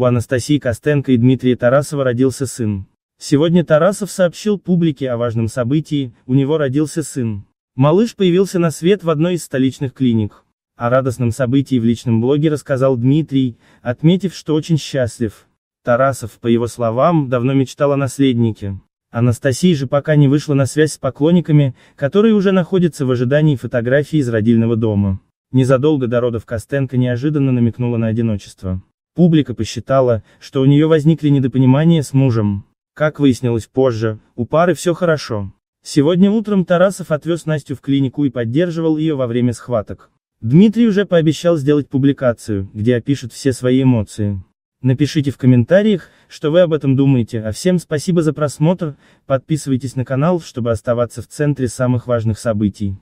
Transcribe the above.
У Анастасии Костенко и Дмитрия Тарасова родился сын. Сегодня Тарасов сообщил публике о важном событии, у него родился сын. Малыш появился на свет в одной из столичных клиник. О радостном событии в личном блоге рассказал Дмитрий, отметив, что очень счастлив. Тарасов, по его словам, давно мечтал о наследнике. Анастасия же пока не вышла на связь с поклонниками, которые уже находятся в ожидании фотографий из родильного дома. Незадолго до родов Костенко неожиданно намекнула на одиночество. Публика посчитала, что у нее возникли недопонимания с мужем. Как выяснилось позже, у пары все хорошо. Сегодня утром Тарасов отвез Настю в клинику и поддерживал ее во время схваток. Дмитрий уже пообещал сделать публикацию, где опишет все свои эмоции. Напишите в комментариях, что вы об этом думаете, а всем спасибо за просмотр, подписывайтесь на канал, чтобы оставаться в центре самых важных событий.